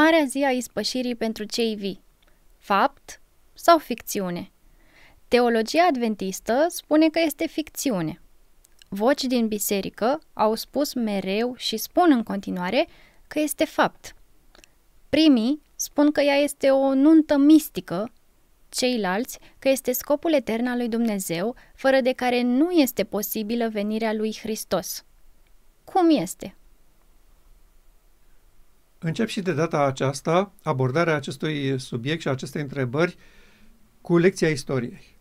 Marea zi a ispășirii pentru cei vii. Fapt sau ficțiune? Teologia adventistă spune că este ficțiune. Voci din biserică au spus mereu și spun în continuare că este fapt. Primii spun că ea este o nuntă mistică, ceilalți că este scopul etern al lui Dumnezeu, fără de care nu este posibilă venirea lui Hristos. Cum este? Încep și de data aceasta abordarea acestui subiect și acestei întrebări cu lecția istoriei.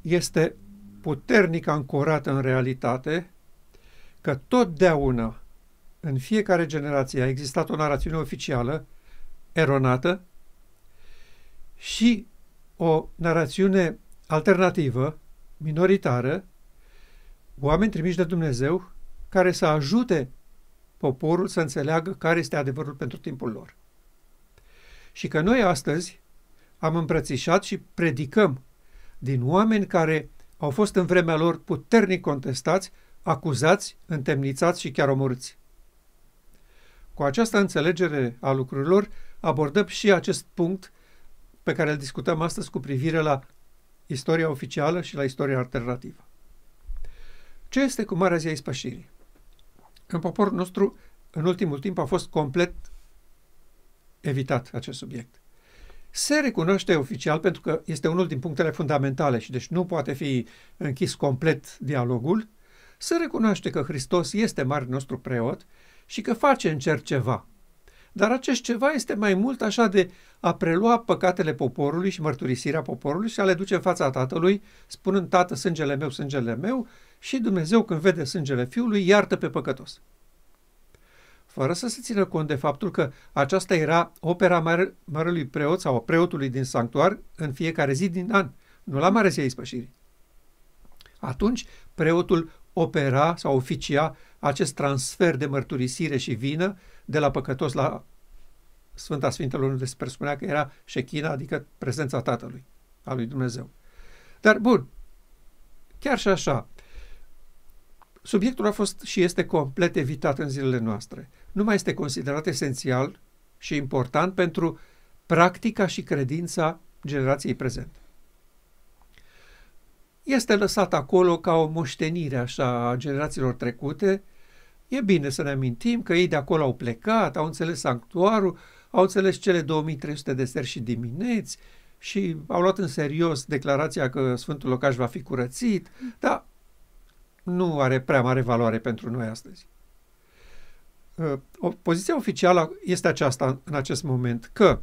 Este puternic ancorată în realitate că totdeauna, în fiecare generație, a existat o narațiune oficială, eronată, și o narațiune alternativă, minoritară, oameni trimiși de Dumnezeu, care să ajute poporul să înțeleagă care este adevărul pentru timpul lor. Și că noi astăzi am îmbrățișat și predicăm din oameni care au fost în vremea lor puternic contestați, acuzați, întemnițați și chiar omorâți. Cu această înțelegere a lucrurilor, abordăm și acest punct pe care îl discutăm astăzi cu privire la istoria oficială și la istoria alternativă. Ce este cu Marea Zia Ispășirii? În poporul nostru, în ultimul timp, a fost complet evitat acest subiect. Se recunoaște oficial pentru că este unul din punctele fundamentale și deci nu poate fi închis complet dialogul, se recunoaște că Hristos este mare nostru preot și că face în cer ceva. Dar acest ceva este mai mult așa de a prelua păcatele poporului și mărturisirea poporului și a le duce în fața tatălui, spunând, tată, sângele meu, sângele meu, și Dumnezeu când vede sângele fiului, iartă pe păcătos. Fără să se țină cont de faptul că aceasta era opera mare, marelui preot sau preotului din sanctuar în fiecare zi din an, nu la mare zi a ispășirii. Atunci, preotul opera sau oficia acest transfer de mărturisire și vină de la păcătos la Sfânta Sfintelor, unde se presupunea că era șechina, adică prezența Tatălui, a lui Dumnezeu. Dar, bun, chiar și așa, subiectul a fost și este complet evitat în zilele noastre. Nu mai este considerat esențial și important pentru practica și credința generației prezente este lăsat acolo ca o moștenire așa a generațiilor trecute. E bine să ne amintim că ei de acolo au plecat, au înțeles sanctuarul, au înțeles cele 2300 de seri și dimineți și au luat în serios declarația că Sfântul Locaș va fi curățit, dar nu are prea mare valoare pentru noi astăzi. Ă, poziția oficială este aceasta în acest moment, că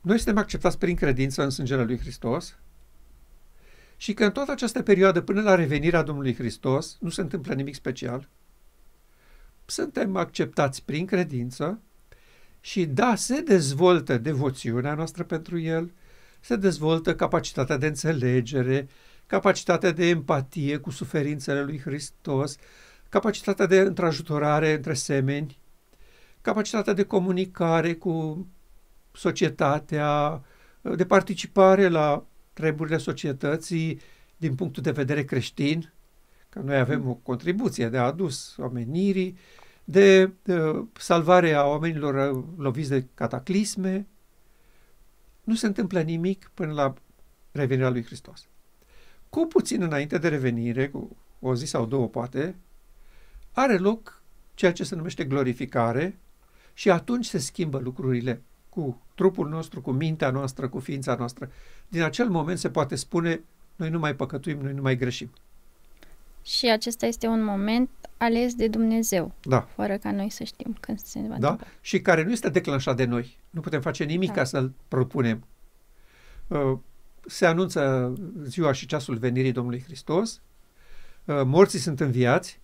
noi suntem acceptați prin credință în sângele lui Hristos, și că în toată această perioadă, până la revenirea Domnului Hristos, nu se întâmplă nimic special. Suntem acceptați prin credință și, da, se dezvoltă devoțiunea noastră pentru El, se dezvoltă capacitatea de înțelegere, capacitatea de empatie cu suferințele lui Hristos, capacitatea de întrajutorare între semeni, capacitatea de comunicare cu societatea, de participare la treburile societății din punctul de vedere creștin, că noi avem mm. o contribuție de adus omenirii, de, de salvarea oamenilor loviți de cataclisme. Nu se întâmplă nimic până la revenirea lui Hristos. Cu puțin înainte de revenire, cu o zi sau două poate, are loc ceea ce se numește glorificare și atunci se schimbă lucrurile cu trupul nostru, cu mintea noastră, cu ființa noastră. Din acel moment se poate spune, noi nu mai păcătuim, noi nu mai greșim. Și acesta este un moment ales de Dumnezeu, da. fără ca noi să știm când se va da? Și care nu este declanșat de noi. Nu putem face nimic da. ca să-l propunem. Uh, se anunță ziua și ceasul venirii Domnului Hristos, uh, morții sunt înviați,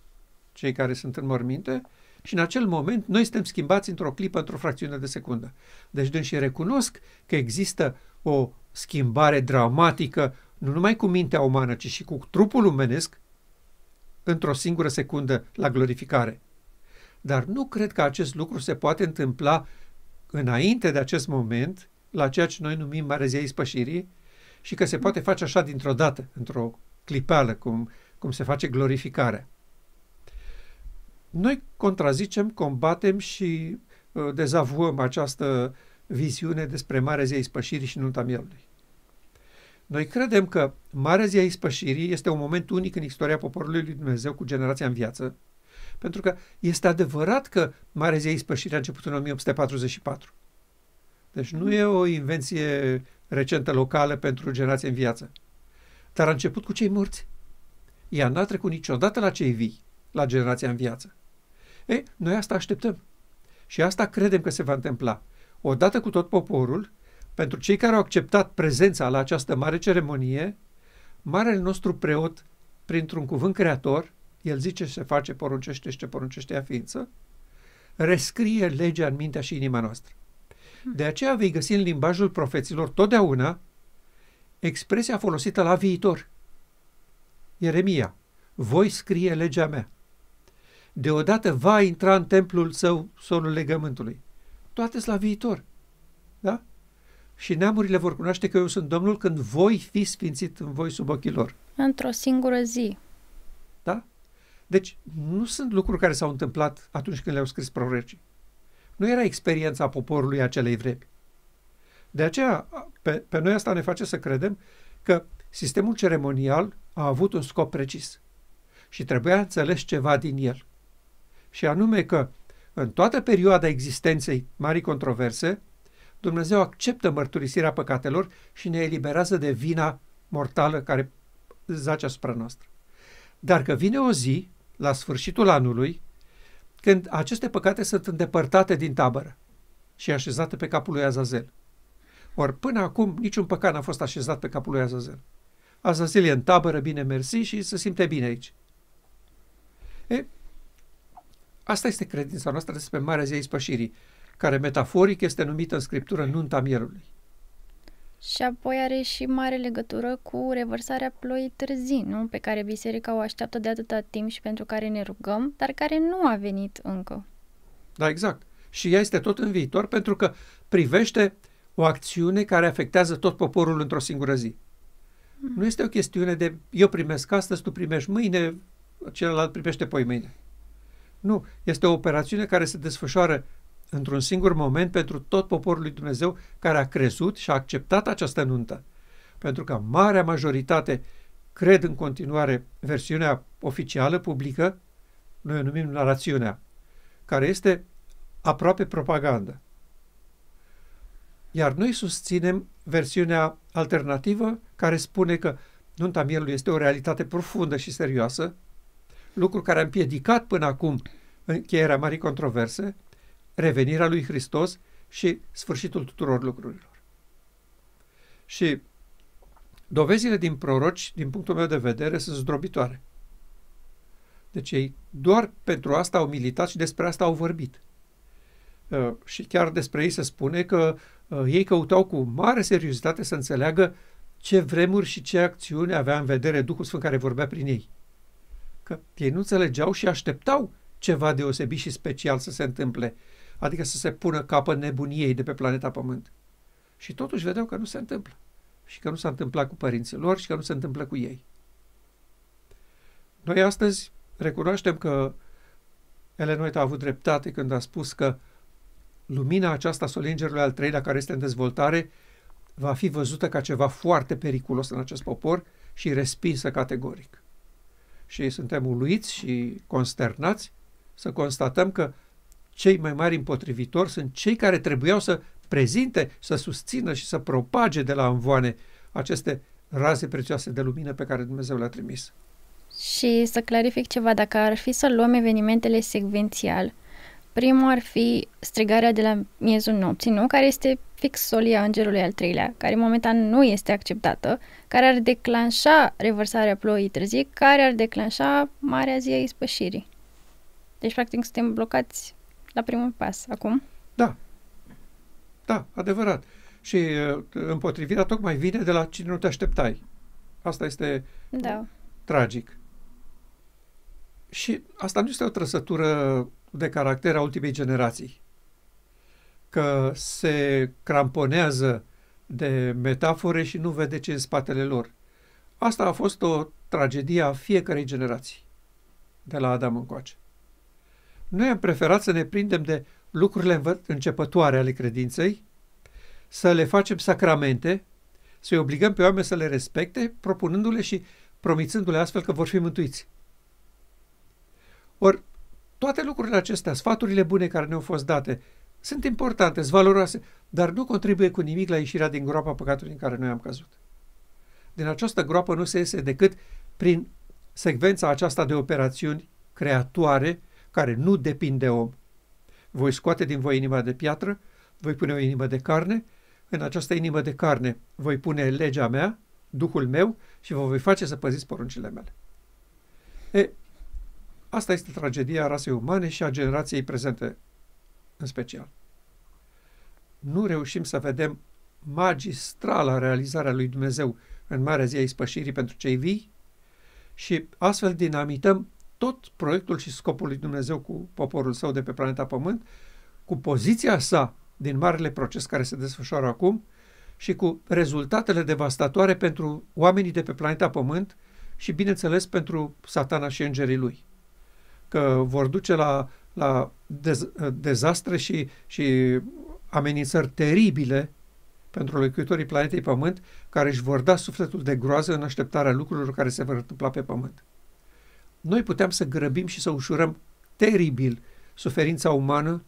cei care sunt în morminte, și în acel moment noi suntem schimbați într-o clipă, într-o fracțiune de secundă. Deci și recunosc că există o schimbare dramatică, nu numai cu mintea umană, ci și cu trupul umanesc, într-o singură secundă la glorificare. Dar nu cred că acest lucru se poate întâmpla înainte de acest moment, la ceea ce noi numim Marezia Ispășirii, și că se poate face așa dintr-o dată, într-o clipeală, cum, cum se face glorificarea. Noi contrazicem, combatem și uh, dezavuăm această viziune despre Marea Zia Ispășirii și Nunta Mielului. Noi credem că Marea Zia Ispășirii este un moment unic în istoria poporului lui Dumnezeu cu generația în viață, pentru că este adevărat că Marea Zia Ispășirii a început în 1844. Deci nu e o invenție recentă locală pentru generația în viață. Dar a început cu cei morți. Ea n-a trecut niciodată la cei vii, la generația în viață. E, noi asta așteptăm. Și asta credem că se va întâmpla. Odată cu tot poporul, pentru cei care au acceptat prezența la această mare ceremonie, marele nostru preot, printr-un cuvânt creator, el zice se face, poruncește și ce poruncește ea ființă, rescrie legea în mintea și inima noastră. Hmm. De aceea vei găsi în limbajul profeților totdeauna expresia folosită la viitor. Ieremia, voi scrie legea mea deodată va intra în templul său sonul legământului. Toate la viitor. Da? Și neamurile vor cunoaște că eu sunt Domnul când voi fi sfințit în voi sub ochii lor. Într-o singură zi. Da? Deci nu sunt lucruri care s-au întâmplat atunci când le-au scris prorocii. Nu era experiența poporului acelei vremi. De aceea, pe, pe noi asta ne face să credem că sistemul ceremonial a avut un scop precis și trebuia înțeles ceva din el și anume că în toată perioada existenței marii controverse, Dumnezeu acceptă mărturisirea păcatelor și ne eliberează de vina mortală care zace asupra noastră. Dar că vine o zi, la sfârșitul anului, când aceste păcate sunt îndepărtate din tabără și așezate pe capul lui Azazel. Ori până acum niciun păcat n-a fost așezat pe capul lui Azazel. Azazel e în tabără, bine mersi și se simte bine aici. Asta este credința noastră despre Marea Zi a care metaforic este numită în Scriptură nunta mierului. Și apoi are și mare legătură cu revărsarea ploii târzii, nu? Pe care biserica o așteaptă de atâta timp și pentru care ne rugăm, dar care nu a venit încă. Da, exact. Și ea este tot în viitor pentru că privește o acțiune care afectează tot poporul într-o singură zi. Mm. Nu este o chestiune de eu primesc astăzi, tu primești mâine, celălalt primește poi mâine. Nu, este o operațiune care se desfășoară într-un singur moment pentru tot poporul lui Dumnezeu care a crezut și a acceptat această nuntă. Pentru că marea majoritate cred în continuare versiunea oficială, publică, noi o numim narațiunea, care este aproape propagandă. Iar noi susținem versiunea alternativă care spune că nunta mielului este o realitate profundă și serioasă, lucru care a împiedicat până acum încheierea marii controverse, revenirea lui Hristos și sfârșitul tuturor lucrurilor. Și dovezile din proroci, din punctul meu de vedere, sunt zdrobitoare. Deci ei doar pentru asta au militat și despre asta au vorbit. Uh, și chiar despre ei se spune că uh, ei căutau cu mare seriozitate să înțeleagă ce vremuri și ce acțiuni avea în vedere Duhul Sfânt care vorbea prin ei că ei nu înțelegeau și așteptau ceva deosebit și special să se întâmple, adică să se pună capă nebuniei de pe planeta Pământ. Și totuși vedeau că nu se întâmplă. Și că nu s-a întâmplat cu părinții lor și că nu se întâmplă cu ei. Noi astăzi recunoaștem că Ellen White a avut dreptate când a spus că lumina aceasta solingerului al treilea care este în dezvoltare va fi văzută ca ceva foarte periculos în acest popor și respinsă categoric și suntem uluiți și consternați să constatăm că cei mai mari împotrivitori sunt cei care trebuiau să prezinte, să susțină și să propage de la învoane aceste raze prețioase de lumină pe care Dumnezeu le-a trimis. Și să clarific ceva, dacă ar fi să luăm evenimentele secvențial, Primul ar fi strigarea de la miezul nopții, nu? Care este fix solia îngerului al treilea, care momentan nu este acceptată, care ar declanșa revărsarea ploii târzii, care ar declanșa marea zi a ispășirii. Deci, practic, suntem blocați la primul pas acum. Da. Da, adevărat. Și uh, împotrivirea tocmai vine de la cine nu te așteptai. Asta este da. tragic. Și asta nu este o trăsătură de caracter a ultimei generații. Că se cramponează de metafore și nu vede ce în spatele lor. Asta a fost o tragedie a fiecarei generații, de la Adam încoace. Noi am preferat să ne prindem de lucrurile începătoare ale credinței, să le facem sacramente, să-i obligăm pe oameni să le respecte, propunându-le și promițându-le astfel că vor fi mântuiți. Ori toate lucrurile acestea, sfaturile bune care ne-au fost date, sunt importante, sunt valoroase, dar nu contribuie cu nimic la ieșirea din groapa păcatului în care noi am căzut. Din această groapă nu se iese decât prin secvența aceasta de operațiuni creatoare care nu depind de om. Voi scoate din voi inima de piatră, voi pune o inimă de carne, în această inimă de carne voi pune legea mea, Duhul meu și vă voi face să păziți poruncile mele. E, Asta este tragedia rasei umane și a generației prezente în special. Nu reușim să vedem magistrala realizarea lui Dumnezeu în marea Zia ispășirii pentru cei vii și astfel dinamităm tot proiectul și scopul lui Dumnezeu cu poporul său de pe planeta Pământ, cu poziția sa din marele proces care se desfășoară acum și cu rezultatele devastatoare pentru oamenii de pe planeta Pământ și, bineînțeles, pentru satana și îngerii lui că vor duce la, la dez, dezastre și, și amenințări teribile pentru locuitorii planetei Pământ, care își vor da sufletul de groază în așteptarea lucrurilor care se vor întâmpla pe Pământ. Noi putem să grăbim și să ușurăm teribil suferința umană,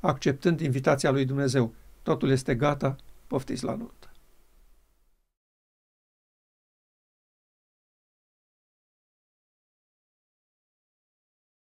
acceptând invitația lui Dumnezeu. Totul este gata, poftiți la noi.